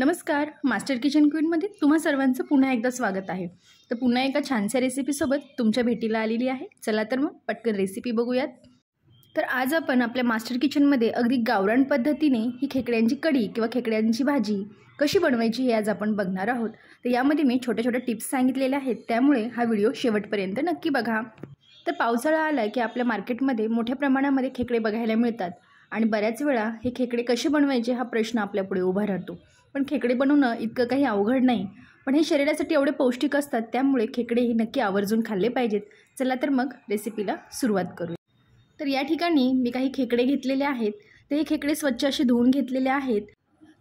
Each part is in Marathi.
नमस्कार मास्टर किचन क्वीनमध्ये तुम्हा सर्वांचं पुन्हा एकदा स्वागत आहे तर पुन्हा एका छानशा रेसिपीसोबत तुमच्या भेटीला आलेली आहे चला तर मग पटकन रेसिपी बघूयात तर आज आपण आपल्या मास्टर किचनमध्ये अगदी गावरण पद्धतीने ही खेकड्यांची कढी किंवा खेकड्यांची भाजी कशी बनवायची हे आज आपण बघणार आहोत तर यामध्ये मी छोट्या छोट्या टिप्स सांगितलेल्या आहेत त्यामुळे हा व्हिडिओ शेवटपर्यंत नक्की बघा तर पावसाळा आला की आपल्या मार्केटमध्ये मोठ्या प्रमाणामध्ये खेकडे बघायला मिळतात आणि बऱ्याच वेळा हे खेकडे कसे बनवायचे हा प्रश्न आपल्यापुढे उभा राहतो पण खेकडे बनवणं इतकं काही अवघड नाही पण हे शरीरासाठी एवढे पौष्टिक असतात त्यामुळे खेकडे हे नक्की आवर्जून खाल्ले पाहिजेत चला तर मग रेसिपीला सुरुवात करू तर या ठिकाणी मी काही खेकडे घेतलेले आहेत तर हे खेकडे स्वच्छ असे धुवून घेतलेले आहेत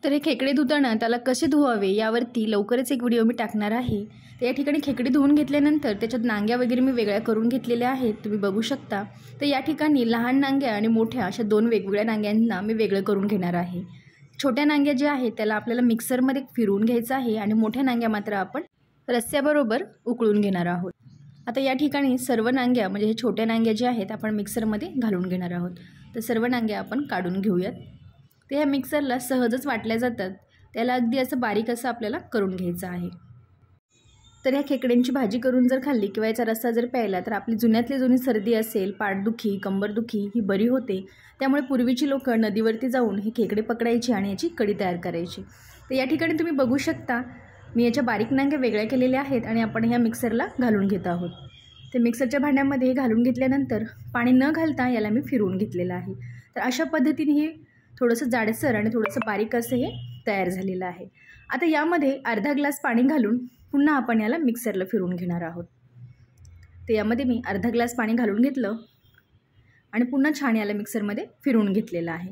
तर हे खेकडे धुताना त्याला कसे धुवावे यावरती लवकरच एक व्हिडिओ मी टाकणार आहे तर या ठिकाणी खेकडे धुवून घेतल्यानंतर त्याच्यात नांग्या वगैरे मी वेगळ्या करून घेतलेल्या आहेत तुम्ही बघू शकता तर या ठिकाणी लहान नांग्या आणि मोठ्या अशा दोन वेगवेगळ्या नांग्यांना मी वेगळं करून घेणार आहे छोट्या नांग्या ज्या आहेत त्याला आपल्याला मिक्सरमध्ये फिरवून घ्यायचं आहे आणि मोठ्या नांग्या मात्र आपण रस्त्याबरोबर उकळून घेणार आहोत आता या ठिकाणी सर्व नांग्या म्हणजे हे छोट्या नांग्या ज्या आहेत आपण मिक्सरमध्ये घालून घेणार आहोत तर सर्व नांग्या आपण काढून घेऊयात ते ह्या मिक्सरला सहजच वाटल्या जातात त्याला अगदी असं बारीक असं आपल्याला करून घ्यायचं आहे तर ह्या खेकड्यांची भाजी करून जर खाल्ली किंवा याचा रस्सा जर प्यायला तर आपली जुन्यातली जुनी सर्दी असेल पाठदुखी कंबरदुखी ही बरी होते त्यामुळे पूर्वीची लोक नदीवरती जाऊन हे खेकडे पकडायची आणि याची कडी तयार करायची तर या ठिकाणी तुम्ही बघू शकता मी याच्या बारीक नांग्या वेगळ्या केलेल्या आहेत आणि आपण ह्या मिक्सरला घालून घेत आहोत ते मिक्सरच्या भांड्यामध्ये घालून घेतल्यानंतर पाणी न घालता याला मी फिरवून घेतलेलं आहे तर अशा पद्धतीने हे थोडंसं जाडसर आणि थोडंसं बारीक असं हे तयार झालेलं आहे आता यामध्ये अर्धा ग्लास पाणी घालून पुन्हा आपण याला मिक्सरला फिरून घेणार आहोत तर यामध्ये मी अर्धा ग्लास पाणी घालून घेतलं आणि पुन्हा छान याला मिक्सरमध्ये फिरून घेतलेलं आहे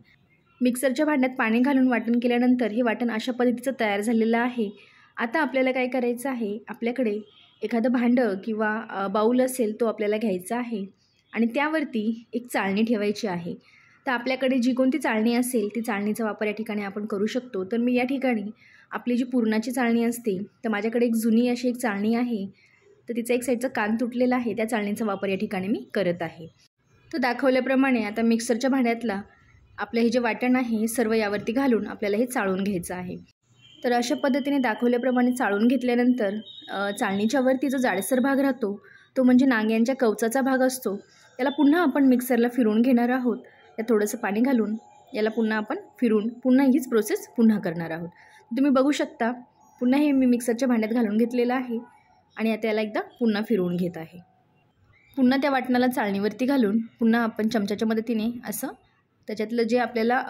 मिक्सरच्या भांड्यात पाणी घालून वाटण केल्यानंतर हे वाटण अशा पद्धतीचं तयार झालेलं आहे आता आपल्याला काय करायचं आहे आपल्याकडे एखादं भांडं किंवा बाऊल असेल तो आपल्याला घ्यायचा आहे आणि त्यावरती एक चाळणी ठेवायची आहे तर आपल्याकडे जी कोणती चाळणी असेल ती चाळणीचा वापर या ठिकाणी आपण करू शकतो तर मी या ठिकाणी आपली जी पूर्णाची चाळणी असते तर माझ्याकडे एक जुनी अशी एक चाळणी आहे तर तिचा एक साईडचा कान तुटलेला आहे त्या चाळणीचा वापर या ठिकाणी मी करत आहे तर दाखवल्याप्रमाणे आता मिक्सरच्या भांड्यातला आपलं हे जे वाटण आहे हे सर्व यावरती घालून आपल्याला हे चाळून घ्यायचं आहे तर अशा पद्धतीने दाखवल्याप्रमाणे चाळून घेतल्यानंतर चाळणीच्यावरती जो जाडसर भाग राहतो तो म्हणजे नांग्यांच्या कवचाचा भाग असतो त्याला पुन्हा आपण मिक्सरला फिरून घेणार आहोत यात थोडंसं पाणी घालून याला पुन्हा आपण फिरून पुन्हा हीच प्रोसेस पुन्हा करणार आहोत तुम्ही बघू शकता पुन्हा हे मी मिक्सरच्या भांड्यात घालून घेतलेलं आहे आणि आता याला एकदा पुन्हा फिरवून घेत आहे पुन्हा त्या वाटणाला चाळणीवरती घालून पुन्हा आपण चमच्याच्या मदतीने असं त्याच्यातलं जे आपल्याला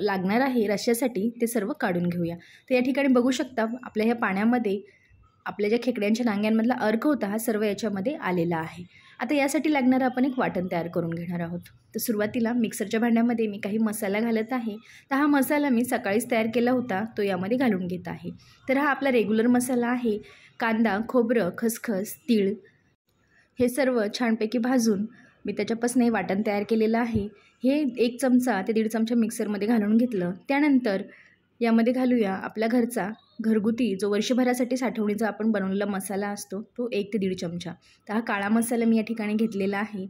लागणार आहे रश्श्यासाठी ते सर्व काढून घेऊया तर या ठिकाणी बघू शकता आपल्या ह्या पाण्यामध्ये आपल्या ज्या खेकड्यांच्या नांग्यांमधला अर्क होता हा सर्व याच्यामध्ये आलेला आहे आता यासाठी लागणारं आपण एक वाटण तयार करून घेणार आहोत तर सुरुवातीला मिक्सरच्या भांड्यामध्ये मी काही मसाला घालत आहे तर हा मसाला मी सकाळीच तयार केला होता तो यामध्ये घालून घेत आहे तर हा आपला रेग्युलर मसाला आहे कांदा खोबरं खसखस तीळ हे सर्व छानपैकी भाजून मी त्याच्यापासून वाटण तयार केलेलं आहे हे एक चमचा ते दीड चमचा मिक्सरमध्ये घालून घेतलं त्यानंतर यामध्ये घालूया आपल्या घरचा घरगुती जो वर्षभरासाठी साठवणीचा आपण बनवलेला मसाला असतो तो एक ते दीड चमचा तर हा काळा मसाला मी या ठिकाणी घेतलेला आहे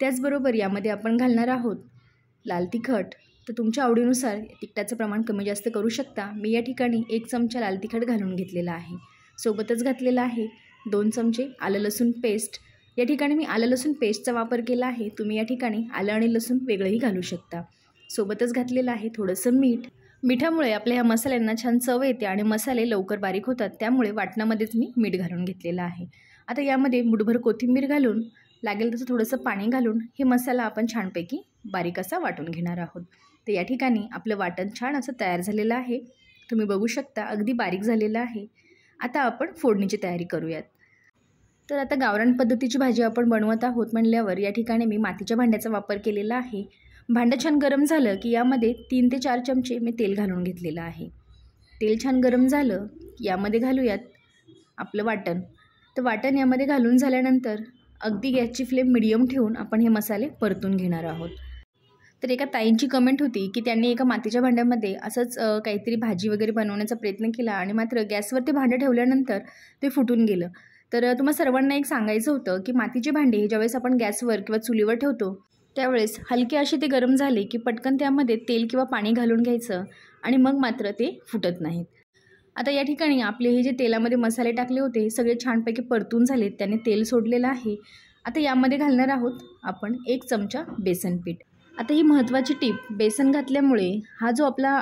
त्याचबरोबर यामध्ये आपण घालणार आहोत लाल तिखट तर तुमच्या आवडीनुसार तिखटाचं प्रमाण कमी जास्त करू शकता मी या ठिकाणी एक चमचा लाल तिखट घालून घेतलेला आहे सोबतच घातलेला आहे दोन चमचे आलं लसूण पेस्ट या ठिकाणी मी आलं लसूण पेस्टचा वापर केला आहे तुम्ही या ठिकाणी आलं आणि लसूण वेगळंही घालू शकता सोबतच घातलेलं आहे थोडंसं मीठ मिठामुळे आपल्या ह्या मसाल्यांना छान चव येते आणि मसाले लवकर बारीक होतात त्यामुळे वाटणामध्येच मी मीठ घालून घेतलेलं आहे आता यामध्ये मुठभर कोथिंबीर घालून लागेल तसं थोडंसं पाणी घालून हे मसाला आपण छानपैकी बारीक असा वाटून घेणार आहोत तर या ठिकाणी आपलं वाटण छान असं तयार झालेलं आहे तुम्ही बघू शकता अगदी बारीक झालेलं आहे आता आपण फोडणीची तयारी करूयात तर आता गावरान पद्धतीची भाजी आपण बनवत आहोत म्हणल्यावर या ठिकाणी मी मातीच्या भांड्याचा वापर केलेला आहे भांडं छान गरम झालं की यामध्ये तीन ते चार चमचे मी तेल घालून घेतलेलं आहे तेल छान गरम झालं यामध्ये घालूयात आपलं वाटण तर वाटण यामध्ये घालून झाल्यानंतर अगदी गॅसची फ्लेम मिडियम ठेवून आपण हे मसाले परतून घेणार आहोत तर एका ताईंची कमेंट होती की त्यांनी एका मातीच्या भांड्यामध्ये असंच काहीतरी भाजी वगैरे बनवण्याचा प्रयत्न केला आणि मात्र गॅसवर ते भांडं ठेवल्यानंतर ते फुटून गेलं तर तुम्हाला सर्वांना एक सांगायचं होतं की मातीचे भांडे हे ज्यावेळेस आपण गॅसवर किंवा चुलीवर ठेवतो त्यावेळेस हलके असे ते गरम झाले की पटकन त्यामध्ये तेल किंवा पाणी घालून घ्यायचं आणि मग मात्र ते फुटत नाहीत आता या ठिकाणी आपले हे जे तेलामध्ये मसाले टाकले होते सगळे छानपैकी परतून झालेत त्याने तेल सोडलेलं आहे आता यामध्ये घालणार आहोत आपण एक चमचा बेसन पीठ आता ही महत्त्वाची टीप बेसन घातल्यामुळे हा जो आपला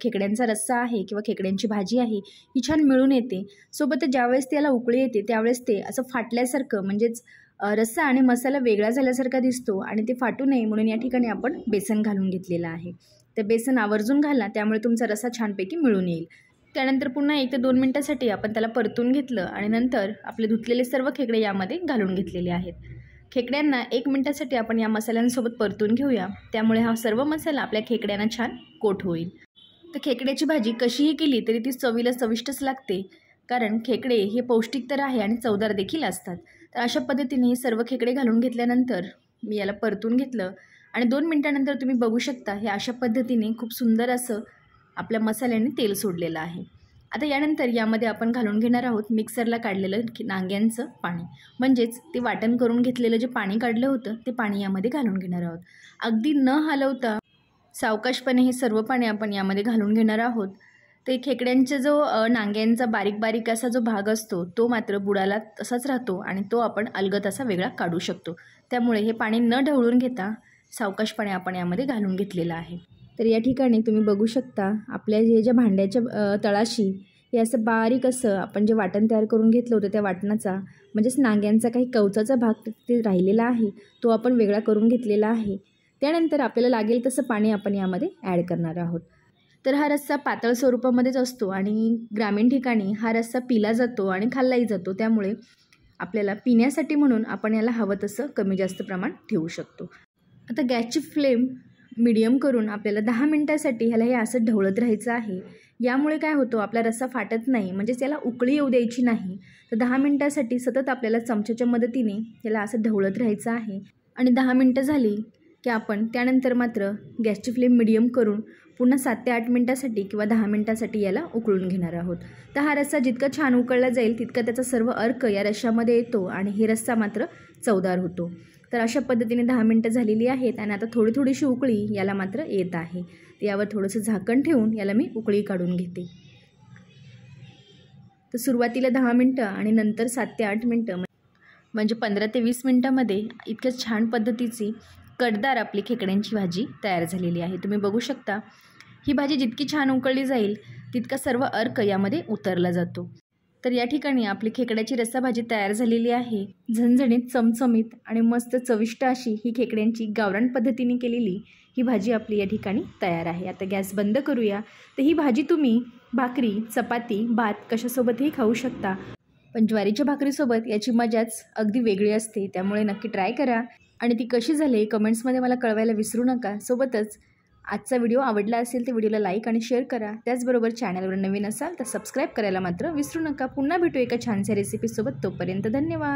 खेकड्यांचा रस्सा आहे किंवा खेकड्यांची भाजी आहे ही छान मिळून येते सोबत ज्यावेळेस त्याला उकळी येते त्यावेळेस ते असं फाटल्यासारखं म्हणजेच रस्सा आणि मसाला वेगळा झाल्यासारखा दिसतो आणि ते फाटू नये म्हणून या ठिकाणी आपण बेसन घालून घेतलेलं आहे तर बेसन आवर्जून घाला त्यामुळे तुमचा रस्सा छानपैकी मिळून येईल त्यानंतर पुन्हा एक ते दोन मिनटासाठी आपण त्याला परतून घेतलं आणि नंतर आपले धुतलेले सर्व खेकडे यामध्ये घालून घेतलेले आहेत खेकड्यांना एक मिनटासाठी आपण या मसाल्यांसोबत परतून घेऊया त्यामुळे हा सर्व मसाला आपल्या खेकड्यांना छान कोट होईल तर खेकड्याची भाजी कशीही केली तरी ती चवीला चविष्टच लागते कारण खेकडे हे पौष्टिक तर आहे आणि चवदार देखील असतात तर अशा पद्धतीने सर्व खेकडे घालून घेतल्यानंतर मी याला परतून घेतलं आणि दोन मिनटानंतर तुम्ही बघू शकता हे अशा पद्धतीने खूप सुंदर असं आपल्या मसाल्याने तेल सोडलेलं आहे आता यानंतर यामध्ये आपण घालून घेणार आहोत मिक्सरला काढलेलं नांग्यांचं पाणी म्हणजेच ते वाटण करून घेतलेलं जे पाणी काढलं होतं ते पाणी यामध्ये घालून घेणार आहोत अगदी न हलवता सावकाशपणे हे सर्व पाणी आपण यामध्ये घालून घेणार आहोत ते खेकड्यांचे जो नांग्यांचा बारीक बारीक असा जो भाग असतो तो मात्र बुडाला तसाच राहतो आणि तो आपण अलगत असा वेगळा काढू शकतो त्यामुळे हे पाणी न ढवळून घेता सावकाशपणे आपण यामध्ये घालून घेतलेलं आहे तर या ठिकाणी तुम्ही बघू शकता आपल्या हे ज्या भांड्याच्या तळाशी हे असं बारीक असं आपण जे वाटण तयार करून घेतलं होतं त्या वाटणाचा म्हणजेच नांग्यांचा काही कवचाचा भाग ते राहिलेला आहे तो आपण वेगळा करून घेतलेला आहे त्यानंतर आपल्याला लागेल तसं पाणी आपण यामध्ये ॲड करणार आहोत तर हा रस्सा पातळ स्वरूपामध्येच असतो आणि ग्रामीण ठिकाणी हा रस्सा पिला जातो आणि खाल्लाही जातो त्यामुळे आपल्याला पिण्यासाठी म्हणून आपण याला हवं तसं कमी जास्त प्रमाण ठेवू शकतो आता गॅसची फ्लेम मिडियम करून आपल्याला दहा मिनटासाठी ह्याला हे असं ढवळत राहायचं आहे यामुळे काय होतो आपला रस्सा फाटत नाही म्हणजेच याला उकळी येऊ द्यायची नाही तर दहा मिनटासाठी सतत आपल्याला चमच्याच्या मदतीने याला असं ढवळत राहायचं आहे आणि दहा मिनटं झाली की आपण त्यानंतर मात्र गॅसची फ्लेम मिडियम करून पुन्हा सात ते आठ मिनटासाठी किंवा दहा मिनटासाठी याला उकळून घेणार आहोत तर हा रस्सा जितका छान उकळला जाईल तितका त्याचा सर्व अर्क या रश्श्यामध्ये येतो आणि हे रस्सा मात्र चवदार होतो तर अशा पद्धतीने दहा मिनटं झालेली आहेत आणि आता थोडी थोडीशी उकळी याला मात्र येत आहे यावर थोडंसं झाकण ठेवून याला मी उकळी काढून घेते तर सुरुवातीला दहा मिनटं आणि नंतर सात ते आठ मिनटं म्हणजे पंधरा ते वीस मिनटामध्ये इतक्या छान पद्धतीची कडदार आपली खेकड्यांची भाजी तयार झालेली आहे तुम्ही बघू शकता ही भाजी जितकी छान उकळली जाईल तितका सर्व अर्क यामध्ये उतरला जातो तर या ठिकाणी आपली खेकड्याची रस्साभाजी तयार झालेली आहे झणझणीत चमचमीत आणि मस्त चविष्ट अशी ही खेकड्यांची गावरान पद्धतीने केलेली ही भाजी आपली या ठिकाणी तयार आहे आता गॅस बंद करूया तर ही भाजी तुम्ही भाकरी चपाती भात कशासोबतही खाऊ शकता पण ज्वारीच्या भाकरीसोबत याची मजाच अगदी वेगळी असते त्यामुळे नक्की ट्राय करा आणि ती कशी झाली कमेंट्समध्ये मला कळवायला विसरू नका सोबतच आजचा व्हिडिओ आवडला असेल तर व्हिडिओला लाईक आणि शेअर करा त्याचबरोबर चॅनलवर नवीन असाल तर सबस्क्राईब करायला मात्र विसरू नका पुन्हा भेटू एका छानशा रेसिपीसोबत तोपर्यंत धन्यवाद